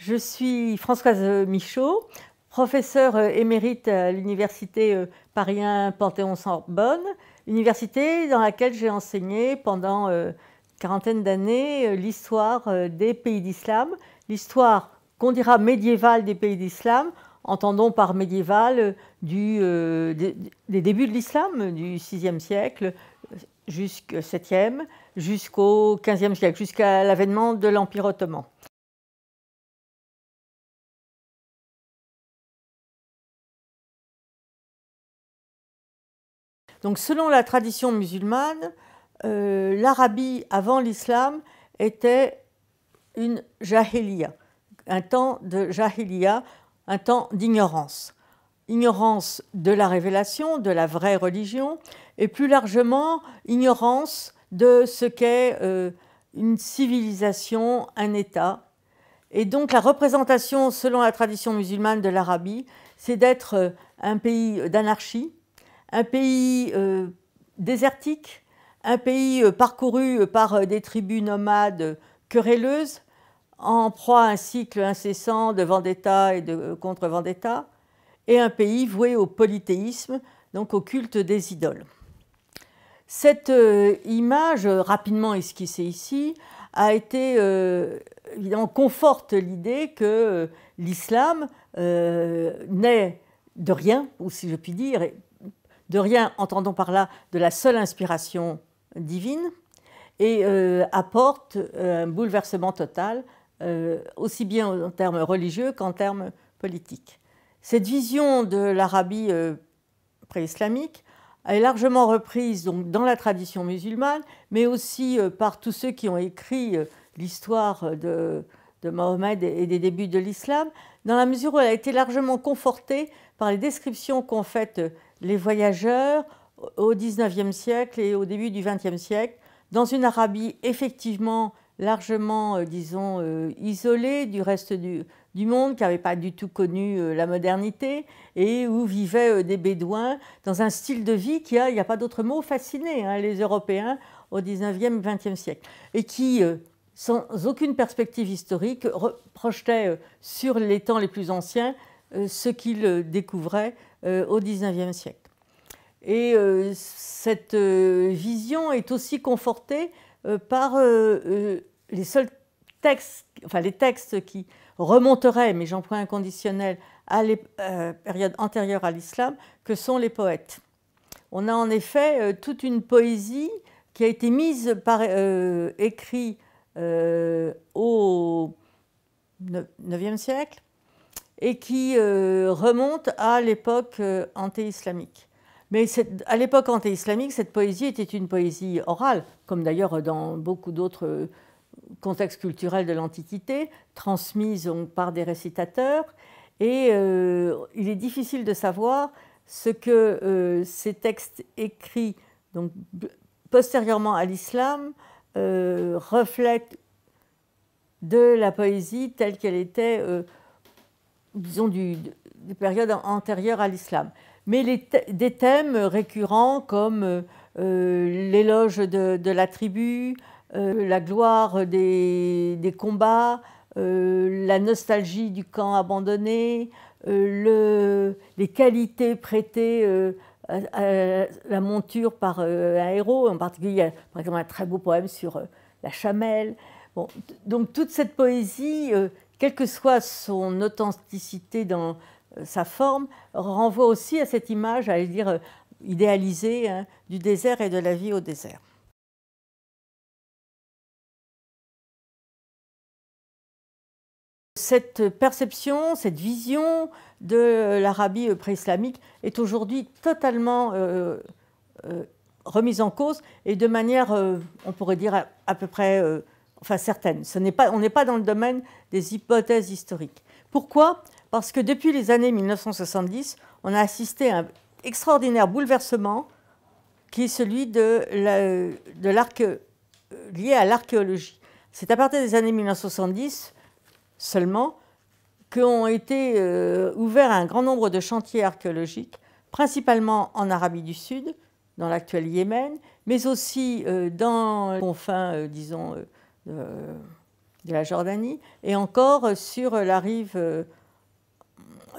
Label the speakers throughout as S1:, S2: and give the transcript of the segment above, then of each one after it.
S1: Je suis Françoise Michaud, professeure euh, émérite à l'université euh, Paris 1 Panthéon-Sorbonne, université dans laquelle j'ai enseigné pendant une euh, quarantaine d'années l'histoire des pays d'islam, l'histoire qu'on dira médiévale des pays d'islam, entendons par médiévale des, des, débuts de l'islam, du 6e siècle jusqu'au 7e, jusqu'au 15e siècle, jusqu'à l'avènement de l'Empire ottoman. Donc selon la tradition musulmane, euh, l'Arabie avant l'islam était une jahiliya, un temps de jahiliya, un temps d'ignorance. Ignorance de la révélation, de la vraie religion, et plus largement ignorance de ce qu'est euh, une civilisation, un État. Et donc la représentation, selon la tradition musulmane de l'Arabie, c'est d'être euh, un pays d'anarchie, un pays euh, désertique, un pays euh, parcouru euh, par des tribus nomades querelleuses, en proie à un cycle incessant de vendetta et de contre-vendetta, et un pays voué au polythéisme, donc au culte des idoles. Cette image, rapidement esquissée ici, a été évidemment conforte l'idée que l'islam n'est de rien, ou si je puis dire, de rien, entendons par là de la seule inspiration divine, et euh, apporte euh, un bouleversement total, euh, aussi bien en termes religieux qu'en termes politiques. Cette vision de l'Arabie pré-islamique est largement reprise donc, dans la tradition musulmane, mais aussi par tous ceux qui ont écrit l'histoire de, de Mohamed et des débuts de l'islam, dans la mesure où elle a été largement confortée par les descriptions qu'ont faites les voyageurs au 19e siècle et au début du 20e siècle, dans une Arabie effectivement largement, euh, disons, euh, isolée du reste du, monde, qui n'avait pas du tout connu euh, la modernité, et où vivaient des Bédouins dans un style de vie qui, a, il n'y a pas d'autre mot, fasciné hein, les Européens au 19e, 20e siècle, et qui, sans aucune perspective historique, projetait sur les temps les plus anciens euh, ce qu'il euh, découvrait euh, au XIXe siècle. Et cette vision est aussi confortée par les seuls textes, enfin les textes qui remonteraient, mais j'en prends un conditionnel, à la période antérieure à l'islam, que sont les poètes. On a en effet toute une poésie qui a été mise par écrit au IXe siècle, et qui euh, remonte à l'époque euh, anté-islamique. Mais à l'époque anté-islamique, cette poésie était une poésie orale, comme d'ailleurs dans beaucoup d'autres euh, contextes culturels de l'Antiquité, transmise par des récitateurs. Et il est difficile de savoir ce que ces textes écrits donc, postérieurement à l'islam reflètent de la poésie telle qu'elle était disons, du, des périodes antérieures à l'islam. Mais des thèmes récurrents comme euh, euh, l'éloge de, la tribu, euh, la gloire des, combats, la nostalgie du camp abandonné, le, les qualités prêtées à, la monture par un héros. En particulier, il y a par exemple un très beau poème sur la chamelle. donc toute cette poésie quelle que soit son authenticité dans euh, sa forme, renvoie aussi à cette image, à dire idéalisée, hein, du désert et de la vie au désert. Cette perception, cette vision de l'Arabie préislamique est aujourd'hui totalement euh, euh, remise en cause et de manière, on pourrait dire, à peu près enfin certaines. Ce n'est pas, on n'est pas dans le domaine des hypothèses historiques. Pourquoi Parce que depuis les années 1970, on a assisté à un extraordinaire bouleversement qui est celui de, l'arc, lié à l'archéologie. C'est à partir des années 1970 seulement qu'ont été euh, ouverts un grand nombre de chantiers archéologiques, principalement en Arabie du Sud, dans l'actuel Yémen, mais aussi euh, dans les confins, euh, disons, euh, de la Jordanie, et encore sur la rive, euh,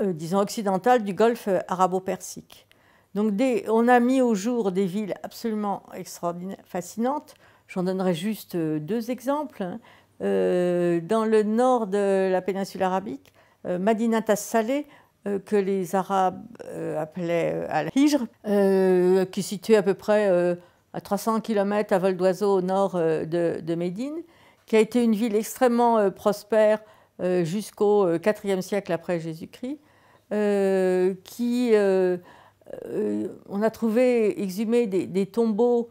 S1: euh, disons, occidentale du golfe arabo-persique. Donc on a mis au jour des villes absolument extraordinaires, fascinantes. J'en donnerai juste deux exemples. Hein. dans le nord de la péninsule arabique, Madinat as salé que les Arabes appelaient Al-Hijr, qui est située à peu près à 300 km à vol d'oiseau au nord de Médine, qui a été une ville extrêmement euh, prospère euh, jusqu'au euh, IVe siècle après Jésus-Christ, qui on a trouvé exhumé des, tombeaux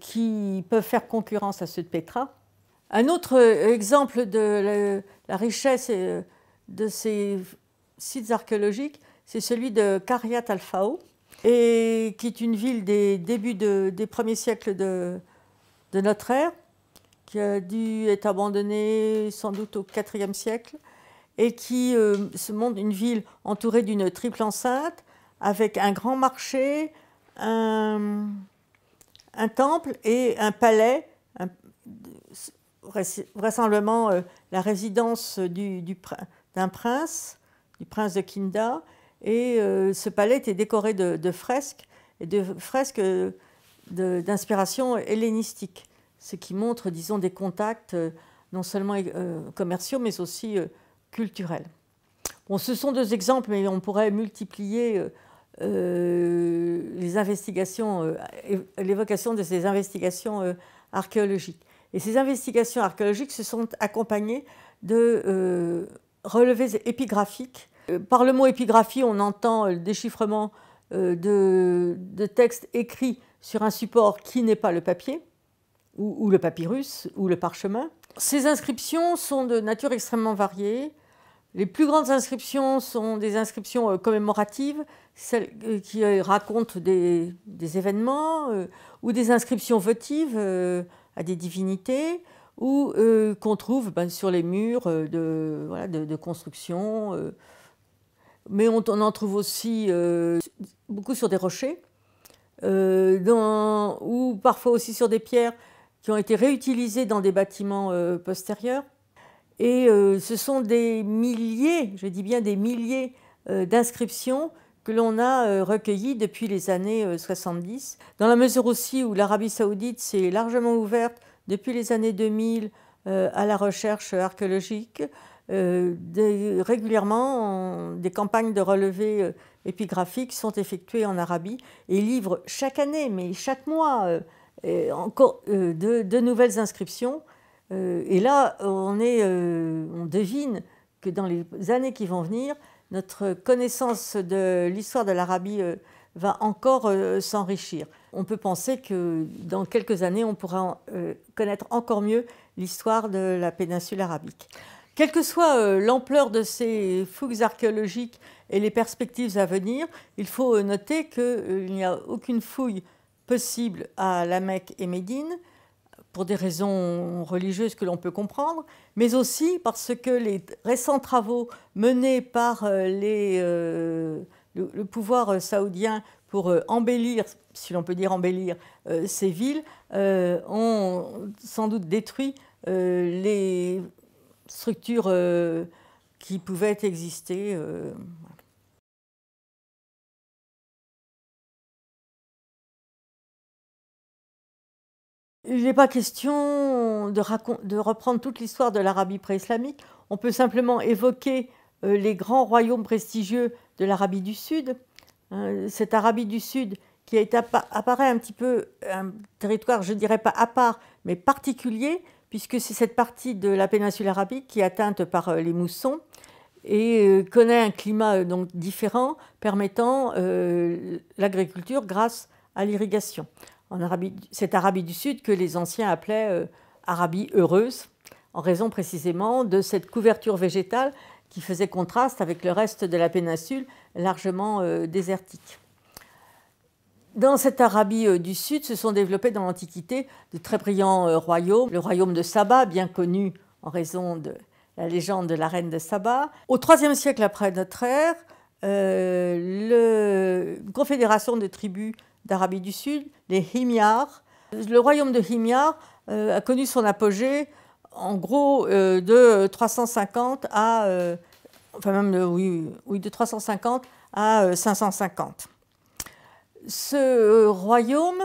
S1: qui peuvent faire concurrence à ceux de Petra. Un autre exemple de la, richesse de ces sites archéologiques, c'est celui de Cariat Alfao, et qui est une ville des débuts des premiers siècles de notre ère, qui a dû être abandonné sans doute au IVe siècle et qui euh, se montre une ville entourée d'une triple enceinte avec un grand marché, un, temple et un palais, vraisemblablement euh, la résidence d'un prince, du prince de Kinda. Et euh, ce palais était décoré de, de fresques et de fresques d'inspiration hellénistique ce qui montre, disons, des contacts euh, non seulement euh, commerciaux, mais aussi euh, culturels. ce sont deux exemples, mais on pourrait multiplier les investigations, l'évocation de ces investigations archéologiques. Et ces investigations archéologiques se sont accompagnées de relevés épigraphiques. Par le mot épigraphie, on entend le déchiffrement de textes écrits sur un support qui n'est pas le papier ou, le papyrus, ou le parchemin. Ces inscriptions sont de nature extrêmement variée. Les plus grandes inscriptions sont des inscriptions euh, commémoratives, celles euh, qui euh, racontent des, événements, ou des inscriptions votives à des divinités, ou qu'on trouve ben, sur les murs de, de, construction. mais on, en trouve aussi beaucoup sur des rochers, dans, ou parfois aussi sur des pierres qui ont été réutilisés dans des bâtiments euh, postérieurs. Et euh, ce sont des milliers, je dis bien des milliers euh, d'inscriptions que l'on a recueillies depuis les années 70, dans la mesure aussi où l'Arabie saoudite s'est largement ouverte depuis les années 2000 à la recherche archéologique, régulièrement des campagnes de relevés épigraphiques sont effectuées en Arabie et livrent chaque année, mais chaque mois, encore euh, de, nouvelles inscriptions. Euh, et là, on, est, euh, on devine que dans les années qui vont venir, notre connaissance de l'histoire de l'Arabie va encore s'enrichir. On peut penser que dans quelques années, on pourra connaître encore mieux l'histoire de la péninsule arabique. Quelle que soit l'ampleur de ces fouilles archéologiques et les perspectives à venir, il faut noter qu'il n'y a aucune fouille possible à la Mecque et Médine pour des raisons religieuses que l'on peut comprendre, mais aussi parce que les récents travaux menés par euh, les, euh, le, pouvoir euh, saoudien pour embellir, si l'on peut dire embellir, ces villes, ont sans doute détruit les structures qui pouvaient exister. Il n'est pas question de, reprendre toute l'histoire de l'Arabie pré-islamique. On peut simplement évoquer euh, les grands royaumes prestigieux de l'Arabie du Sud. Euh, cette Arabie du Sud qui apparaît un petit peu un territoire, je ne dirais pas à part, mais particulier, puisque c'est cette partie de la péninsule arabique qui est atteinte par euh, les moussons et connaît un climat donc différent permettant l'agriculture grâce à l'irrigation. Arabie, cette Arabie du Sud que les anciens appelaient euh, Arabie heureuse, en raison précisément de cette couverture végétale qui faisait contraste avec le reste de la péninsule largement euh, désertique. Dans cette Arabie euh, du Sud se sont développés dans l'Antiquité de très brillants royaumes, le royaume de Saba, bien connu en raison de la légende de la reine de Saba. Au IIIe siècle après notre ère, le... une confédération de tribus d'Arabie du Sud, les Himyars. Le royaume de Himyar euh, a connu son apogée en gros euh, de 350 à euh, de 350 à 550. Ce royaume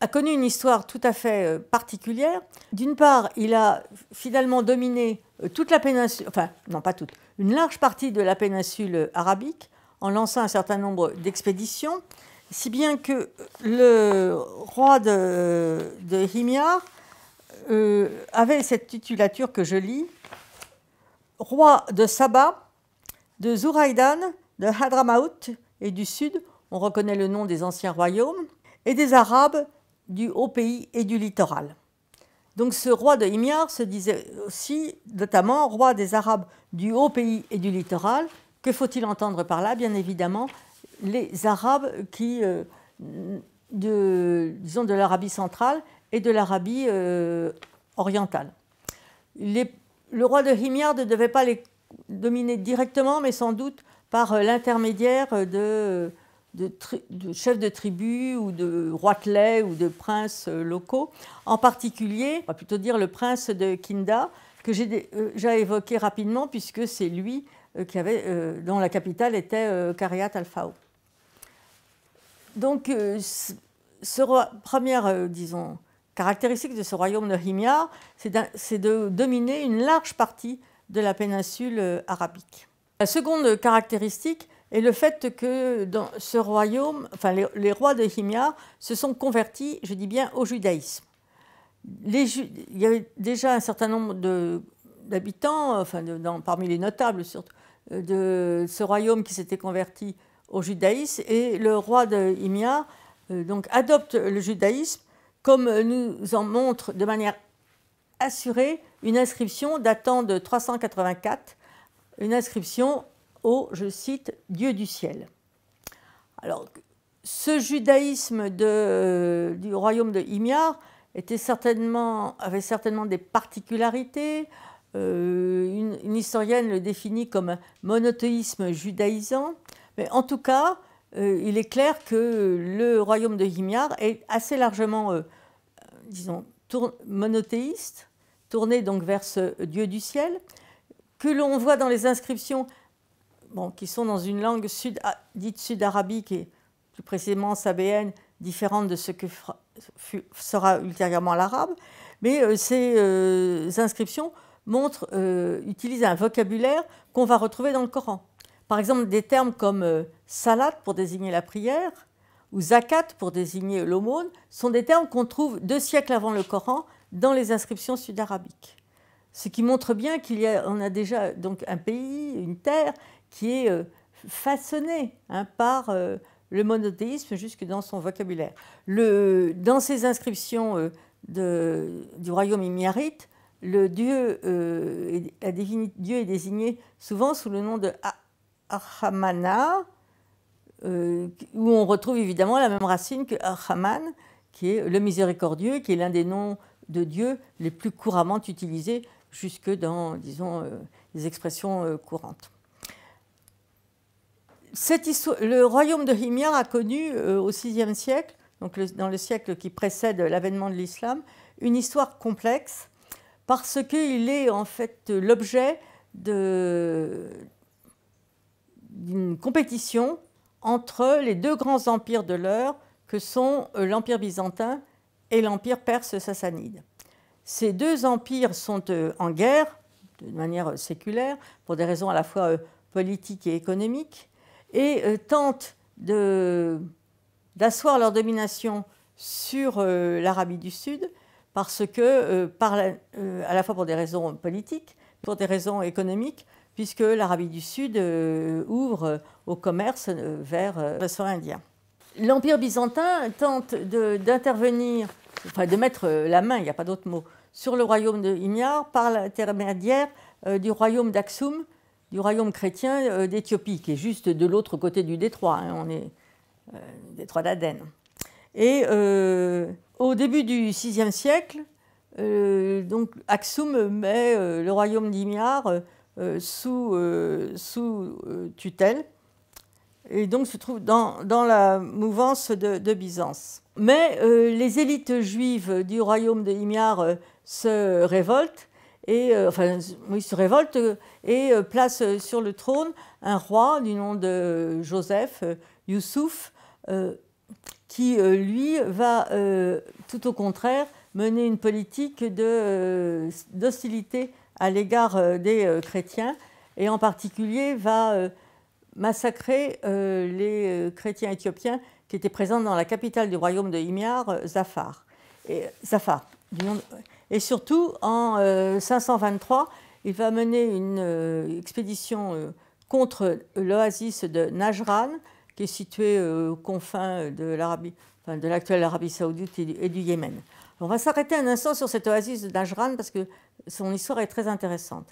S1: a connu une histoire tout à fait particulière. D'une part, il a finalement dominé toute la péninsule, enfin non pas toute, une large partie de la péninsule arabique en lançant un certain nombre d'expéditions. Si bien que euh, le roi de, Himyar euh, avait cette titulature que je lis, roi de Saba, de Zouraïdan, de Hadramaout et du sud, on reconnaît le nom des anciens royaumes, et des Arabes du haut pays et du littoral. Donc ce roi de Himyar se disait aussi notamment roi des Arabes du haut pays et du littoral. Que faut-il entendre par là Bien évidemment, les Arabes qui, euh, de, disons, de l'Arabie centrale et de l'Arabie euh, orientale. Les, le roi de Himyar ne devait pas les dominer directement, mais sans doute par euh, l'intermédiaire de, de, chefs de tribu ou de roitelets ou de princes locaux, en particulier, on va plutôt dire le prince de Kinda, que j'ai déjà évoqué rapidement, puisque c'est lui qui avait, dont la capitale était kariat al faou donc, euh, première, euh, disons, caractéristique de ce royaume de Himyar, c'est de dominer une large partie de la péninsule euh, arabique. La seconde caractéristique est le fait que dans ce royaume, les, rois de Himyar se sont convertis, je dis bien, au judaïsme. il y avait déjà un certain nombre d'habitants, parmi les notables surtout, de ce royaume qui s'étaient convertis au judaïsme et le roi de himyar euh, donc adopte le judaïsme comme nous en montre de manière assurée une inscription datant de 384, une inscription au, je cite, Dieu du ciel. Alors, ce judaïsme du royaume de Himyar était certainement, avait certainement des particularités. Euh, une, une, historienne le définit comme monothéisme judaïsant. Mais en tout cas, euh, il est clair que le royaume de Himyar est assez largement, euh, disons, monothéiste, tourné donc vers ce Dieu du ciel, que l'on voit dans les inscriptions, bon, qui sont dans une langue ah, dite sud-arabique et plus précisément sabéenne, différente de ce que sera ultérieurement l'arabe, mais euh, ces inscriptions montrent, utilisent un vocabulaire qu'on va retrouver dans le Coran. Par exemple, des termes comme euh, salat pour désigner la prière ou zakat pour désigner l'aumône sont des termes qu'on trouve deux siècles avant le Coran dans les inscriptions sud-arabiques. Ce qui montre bien qu'on a, a, déjà donc un pays, une terre qui est euh, façonnée hein, par euh, le monothéisme jusque dans son vocabulaire. Le, dans ces inscriptions de, du royaume Imiarite, le dieu, euh, est, désigné, dieu est désigné souvent sous le nom de Ahamana, euh, où on retrouve évidemment la même racine que Arhaman, qui est le miséricordieux, qui est l'un des noms de Dieu les plus couramment utilisés jusque dans, disons, euh, les expressions euh, courantes. le royaume de Himyar a connu au VIe siècle, donc dans le siècle qui précède l'avènement de l'islam, une histoire complexe parce qu'il est en fait l'objet de, d'une compétition entre les deux grands empires de l'heure que sont euh, l'Empire byzantin et l'Empire perse sassanide. Ces deux empires sont euh, en guerre de manière euh, séculaire pour des raisons à la fois politiques et économiques et tentent d'asseoir leur domination sur l'Arabie du Sud parce que, à la fois pour des raisons politiques, pour des raisons économiques, puisque l'Arabie du Sud euh, ouvre euh, au commerce euh, vers le indien. L'Empire byzantin tente d'intervenir, enfin de mettre la main, il n'y a pas d'autre mot, sur le royaume de Himyar par l'intermédiaire du royaume d'Aksum, du royaume chrétien d'Éthiopie, qui est juste de l'autre côté du détroit, hein, on est détroit d'Aden. Et au début du VIe siècle, donc Aksum met le royaume d'Himyar euh, sous, euh, euh, tutelle et donc se trouve dans, la mouvance de, de Byzance. Mais les élites juives du royaume de Imiar se révoltent, et, se révoltent et placent sur le trône un roi du nom de Joseph, Youssouf, qui, lui, va tout au contraire mener une politique d'hostilité à l'égard euh, des euh, chrétiens, et en particulier va euh, massacrer les chrétiens éthiopiens qui étaient présents dans la capitale du royaume de Himyar, Zafar. Et, Zafar et surtout, en 523, il va mener une expédition contre l'oasis de Najran, qui est située aux confins de l'Arabie, de l'actuelle Arabie saoudite et du Yémen. On va s'arrêter un instant sur cette oasis de Najran parce que son histoire est très intéressante.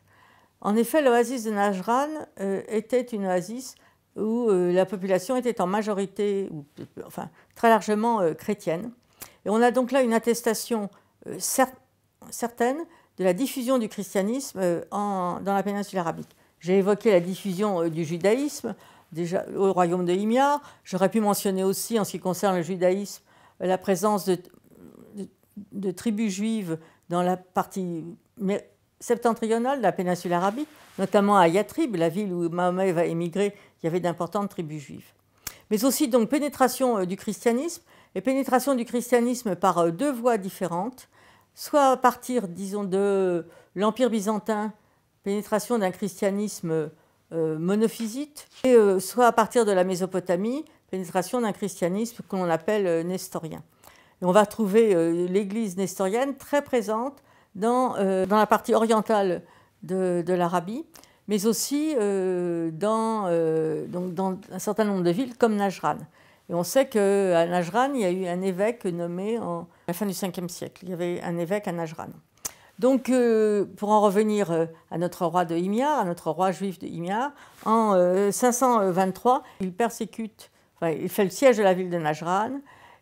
S1: En effet, l'oasis de Najran euh, était une oasis où euh, la population était en majorité, ou, euh, enfin très largement chrétienne. Et on a donc là une attestation certaine de la diffusion du christianisme dans la péninsule arabique. J'ai évoqué la diffusion du judaïsme déjà au royaume de Himyar. J'aurais pu mentionner aussi, en ce qui concerne le judaïsme, la présence de de tribus juives dans la partie septentrionale de la péninsule arabique, notamment à Yatrib, la ville où Mahomet va émigrer, il y avait d'importantes tribus juives. Mais aussi donc pénétration euh, du christianisme, et pénétration du christianisme par euh, deux voies différentes, soit à partir, disons, de l'Empire byzantin, pénétration d'un christianisme euh, monophysite, et soit à partir de la Mésopotamie, pénétration d'un christianisme qu'on appelle nestorien on va trouver euh, l'Église nestorienne très présente dans, euh, la partie orientale de, l'Arabie, mais aussi euh, dans, un certain nombre de villes comme Najran. Et on sait qu'à Najran, il y a eu un évêque nommé à la fin du 5e siècle. Il y avait un évêque à Najran. Donc, pour en revenir à notre roi de Himyar, à notre roi juif de Himyar, en 523, il persécute, il fait le siège de la ville de Najran,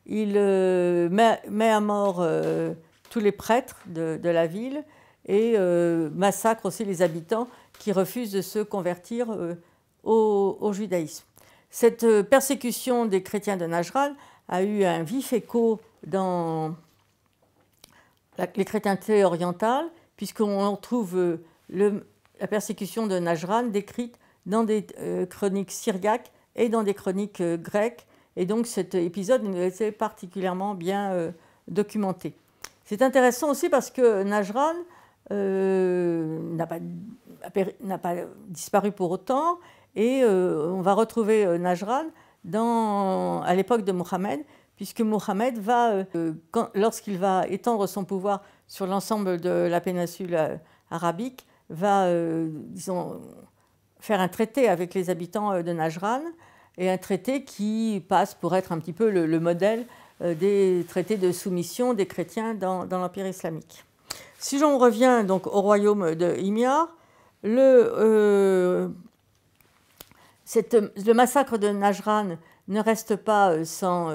S1: il euh, met, à mort euh, tous les prêtres de, la ville et euh, massacre aussi les habitants qui refusent de se convertir au, judaïsme. Cette persécution des chrétiens de Najran a eu un vif écho dans les chrétientés orientales, puisqu'on trouve la persécution de Najran décrite dans des chroniques syriaques et dans des chroniques grecques et donc cet épisode nous était particulièrement bien euh, documenté. C'est intéressant aussi parce que Najran euh, n'a pas, disparu pour autant et euh, on va retrouver Najran à l'époque de Mohamed, puisque Mohamed va, lorsqu'il va étendre son pouvoir sur l'ensemble de la péninsule arabique, va, disons, faire un traité avec les habitants de Najran et un traité qui passe pour être un petit peu le, modèle euh, des traités de soumission des chrétiens dans, l'Empire islamique. Si j'en revient donc au royaume de Himyar, euh, le, massacre de Najran ne reste pas euh, sans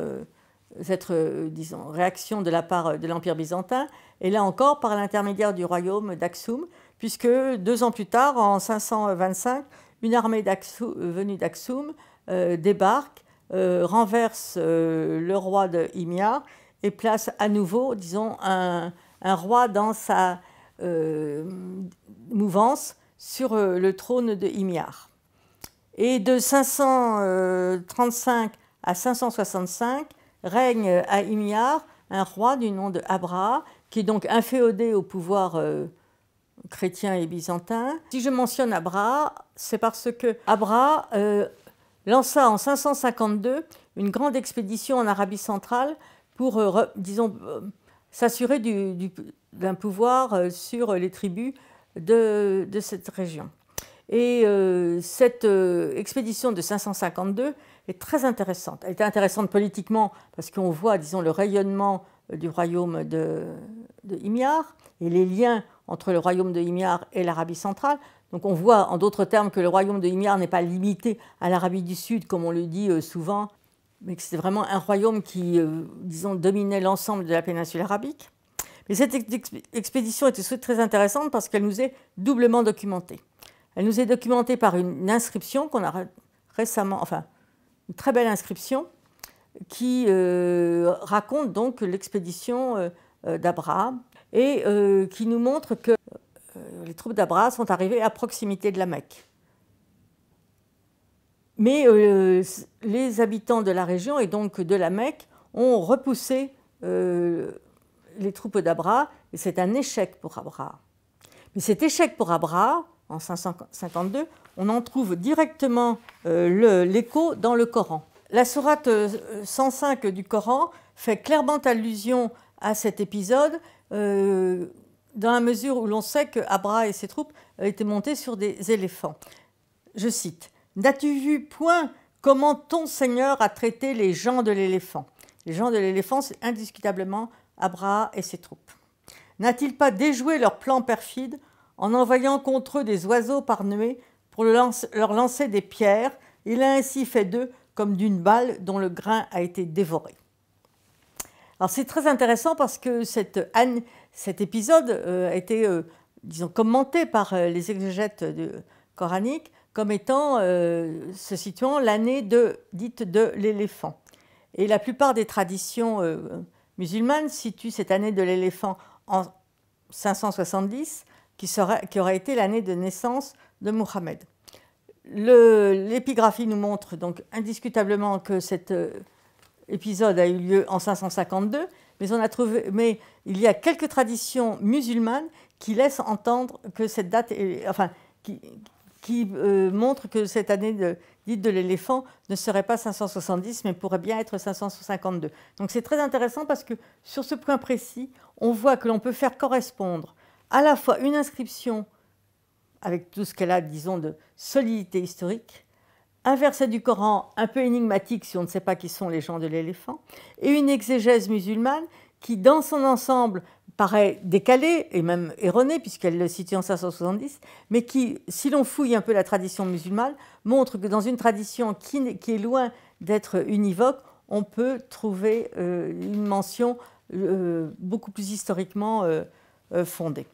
S1: être, disons, réaction de la part de l'Empire byzantin, et là encore par l'intermédiaire du royaume d'Aksum, puisque deux ans plus tard, en 525, une armée venue d'Aksum euh, débarque, euh, renverse euh, le roi de Himyar et place à nouveau, disons, un, roi dans sa mouvance sur le trône de Himyar. Et de 535 à 565 règne à Himyar un roi du nom de Abra, qui est donc inféodé au pouvoir chrétien et byzantin. Si je mentionne Abra, c'est parce que Abra lança en 552 une grande expédition en Arabie centrale pour, euh, euh, s'assurer d'un pouvoir euh, sur les tribus de, de cette région. Et cette expédition de 552 est très intéressante. Elle était intéressante politiquement parce qu'on voit, disons, le rayonnement du royaume de, de Himyar et les liens entre le royaume de Himyar et l'Arabie centrale, donc on voit en d'autres termes que le royaume de Himyar n'est pas limité à l'Arabie du Sud, comme on le dit euh, souvent, mais que c'est vraiment un royaume qui, euh, disons, dominait l'ensemble de la péninsule arabique. Mais cette expédition était très intéressante parce qu'elle nous est doublement documentée. Elle nous est documentée par une inscription qu'on a récemment, enfin, une très belle inscription qui euh, raconte donc l'expédition d'Abraham et qui nous montre que euh, les troupes d'Abra sont arrivées à proximité de la Mecque. Mais euh, les habitants de la région et donc de la Mecque ont repoussé euh, les troupes d'Abra et c'est un échec pour Abra. Mais cet échec pour Abra, en 552, on en trouve directement l'écho dans le Coran. La sourate 105 du Coran fait clairement allusion à cet épisode dans la mesure où l'on sait que et ses troupes euh, étaient montés sur des éléphants. Je cite N'as-tu vu point comment ton Seigneur a traité les gens de l'éléphant Les gens de l'éléphant, c'est indiscutablement Abra et ses troupes. N'a-t-il pas déjoué leur plan perfide en envoyant contre eux des oiseaux par nuée pour leur lancer des pierres Il a ainsi fait d'eux comme d'une balle dont le grain a été dévoré. Alors c'est très intéressant parce que cette, cet épisode a euh, été, euh, commenté par euh, les exégètes coraniques comme étant, se situant l'année de, dite de l'éléphant. Et la plupart des traditions musulmanes situent cette année de l'éléphant en 570, qui, qui aurait été l'année de naissance de Mohammed. L'épigraphie nous montre donc indiscutablement que cet épisode a eu lieu en 552 mais, a trouvé, mais il y a quelques traditions musulmanes qui laissent entendre que cette date, enfin, qui, euh, montrent que cette année dite de l'éléphant ne serait pas 570, mais pourrait bien être 552. Donc c'est très intéressant parce que sur ce point précis, on voit que l'on peut faire correspondre à la fois une inscription avec tout ce qu'elle a, disons, de solidité historique, un verset du Coran un peu énigmatique si on ne sait pas qui sont les gens de l'éléphant, et une exégèse musulmane qui, dans son ensemble, paraît décalée et même erronée, puisqu'elle le situe en 570, mais qui, si l'on fouille un peu la tradition musulmane, montre que dans une tradition qui, est loin d'être univoque, on peut trouver euh, une mention euh, beaucoup plus historiquement euh, fondée.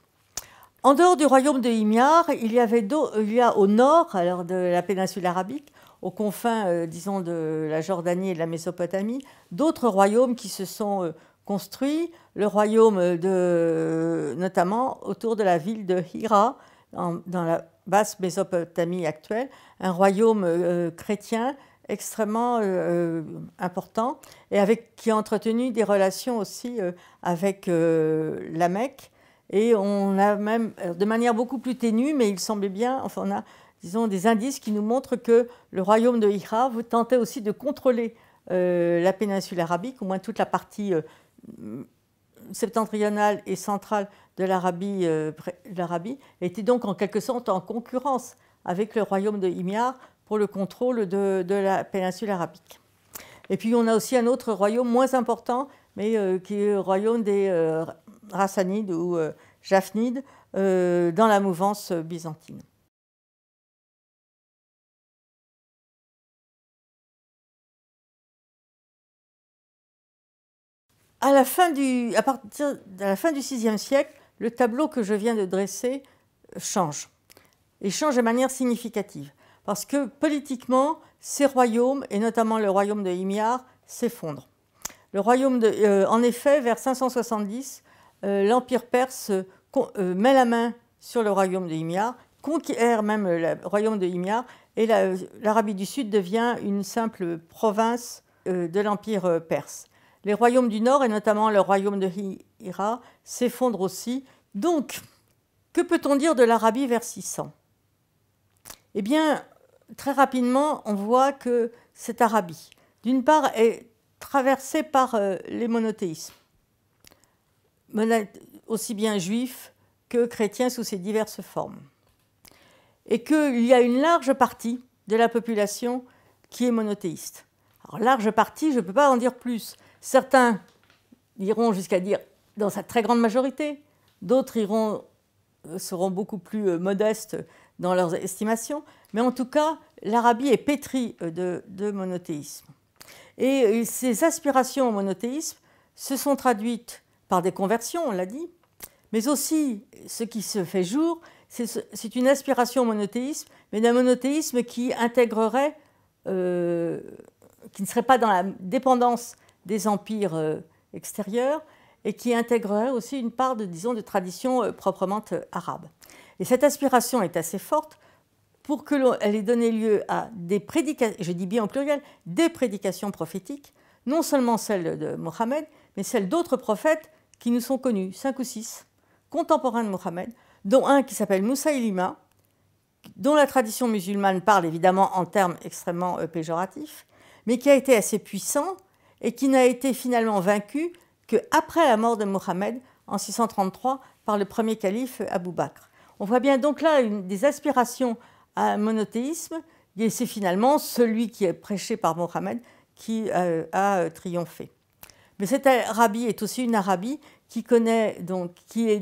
S1: En dehors du royaume de Himyar, il y, avait il a au nord alors de la péninsule arabique aux confins, euh, disons, de la Jordanie et de la Mésopotamie, d'autres royaumes qui se sont euh, construits, le royaume de, notamment autour de la ville de Hira, dans la basse Mésopotamie actuelle, un royaume euh, chrétien extrêmement important et avec, qui a entretenu des relations aussi avec la Mecque. Et on a même, de manière beaucoup plus ténue, mais il semblait bien, enfin on a disons, des indices qui nous montrent que le royaume de vous tentait aussi de contrôler euh, la péninsule arabique, au moins toute la partie euh, septentrionale et centrale de l'Arabie, euh, L'Arabie était donc en quelque sorte en concurrence avec le royaume de Himyar pour le contrôle de, de, la péninsule arabique. Et puis on a aussi un autre royaume moins important, mais qui est le royaume des Rassanides ou Jaffnides dans la mouvance byzantine. à, la fin du, à partir de la fin du VIe siècle, le tableau que je viens de dresser change, et change de manière significative, parce que politiquement, ces royaumes, et notamment le royaume de Himyar, s'effondrent. Le royaume euh, en effet, vers 570, euh, l'Empire perse euh, met la main sur le royaume de Himyar, conquiert même le royaume de Himyar, et l'Arabie du Sud devient une simple province de l'Empire perse. Les royaumes du Nord, et notamment le royaume de Hira, s'effondrent aussi. Donc, que peut-on dire de l'Arabie vers 600 Eh bien, très rapidement, on voit que cette Arabie, d'une part, est traversée par euh, les monothéismes, aussi bien juifs que chrétiens sous ses diverses formes, et qu'il y a une large partie de la population qui est monothéiste. Alors, large partie, je ne peux pas en dire plus, Certains iront jusqu'à dire dans sa très grande majorité, d'autres iront euh, seront beaucoup plus euh, modestes dans leurs estimations, mais en tout cas, l'Arabie est pétrie euh, de, monothéisme. Et ces aspirations au monothéisme se sont traduites par des conversions, on l'a dit, mais aussi ce qui se fait jour, c'est une aspiration au monothéisme, mais d'un monothéisme qui intégrerait, qui ne serait pas dans la dépendance des empires euh, extérieurs et qui intégrerait aussi une part de, disons, de tradition euh, proprement euh, arabe. Et cette aspiration est assez forte pour qu'elle ait donné lieu à des prédications, je dis bien en pluriel, des prédications prophétiques, non seulement celles de Mohammed, mais celles d'autres prophètes qui nous sont connus, cinq ou six, contemporains de Mohammed, dont un qui s'appelle Moussa Elima, dont la tradition musulmane parle évidemment en termes extrêmement péjoratifs, mais qui a été assez puissant et qui n'a été finalement vaincu qu'après la mort de Mohammed en 633 par le premier calife Abou Bakr. On voit bien donc là une, des aspirations à un monothéisme, et c'est finalement celui qui est prêché par Mohammed qui euh, a euh, triomphé. Mais cette Arabie est aussi une Arabie qui connaît, donc, qui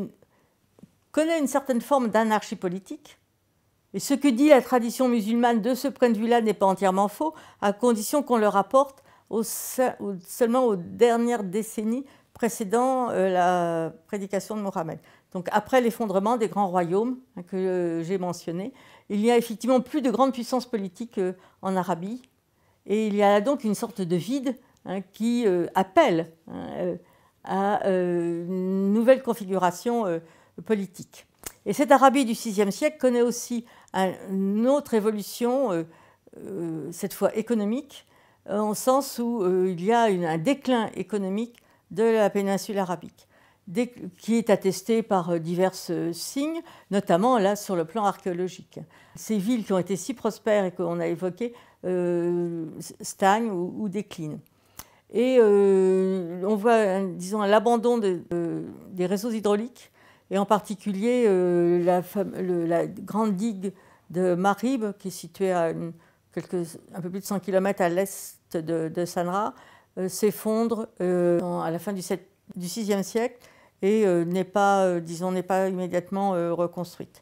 S1: connaît une certaine forme d'anarchie politique. Et ce que dit la tradition musulmane de ce point de vue-là n'est pas entièrement faux, à condition qu'on le rapporte seulement aux dernières décennies précédant euh, la prédication de Mohammed. Donc après l'effondrement des grands royaumes hein, que euh, j'ai mentionné, il n'y a effectivement plus de grandes puissances politiques euh, en Arabie. Et il y a donc une sorte de vide hein, qui appelle hein, à une nouvelle configuration politique. Et cette Arabie du VIe siècle connaît aussi une autre évolution, cette fois économique, euh, en sens où euh, il y a un déclin économique de la péninsule arabique, qui est attesté par euh, diverses signes, notamment là sur le plan archéologique. Ces villes qui ont été si prospères et qu'on a évoquées stagnent ou, déclinent. Et on voit, disons, l'abandon des réseaux hydrauliques, et en particulier la, la, grande digue de Marib, qui est située à un peu plus de 100 km à l'est de, Sanra, euh, s'effondre euh, à la fin du, 6e siècle et euh, n'est pas, disons, n'est pas immédiatement reconstruite.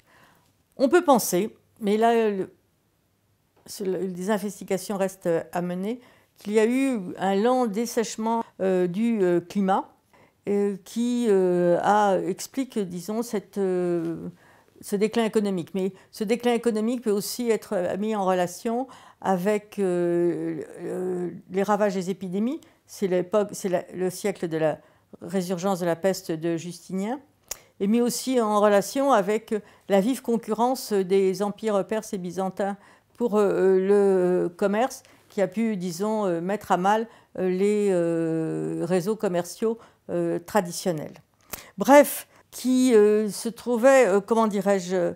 S1: On peut penser, mais là, des investigations restent à mener, qu'il y a eu un lent dessèchement du climat qui a, explique, disons, cette ce déclin économique. Mais ce déclin économique peut aussi être euh, mis en relation avec euh, euh, les ravages des épidémies. C'est le siècle de la résurgence de la peste de Justinien. Et mis aussi en relation avec la vive concurrence des empires perses et byzantins pour le commerce qui a pu, disons, mettre à mal les réseaux commerciaux traditionnels. Bref, qui euh, se trouvait, euh, comment dirais-je,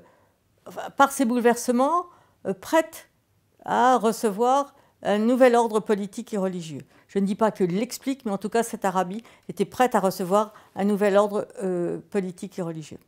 S1: par ces bouleversements, euh, prête à recevoir un nouvel ordre politique et religieux. Je ne dis pas que l'explique, mais en tout cas, cette Arabie était prête à recevoir un nouvel ordre politique et religieux.